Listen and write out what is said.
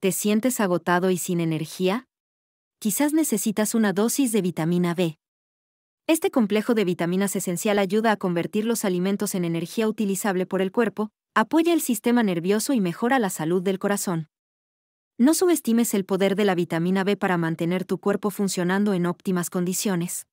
¿Te sientes agotado y sin energía? Quizás necesitas una dosis de vitamina B. Este complejo de vitaminas esencial ayuda a convertir los alimentos en energía utilizable por el cuerpo, apoya el sistema nervioso y mejora la salud del corazón. No subestimes el poder de la vitamina B para mantener tu cuerpo funcionando en óptimas condiciones.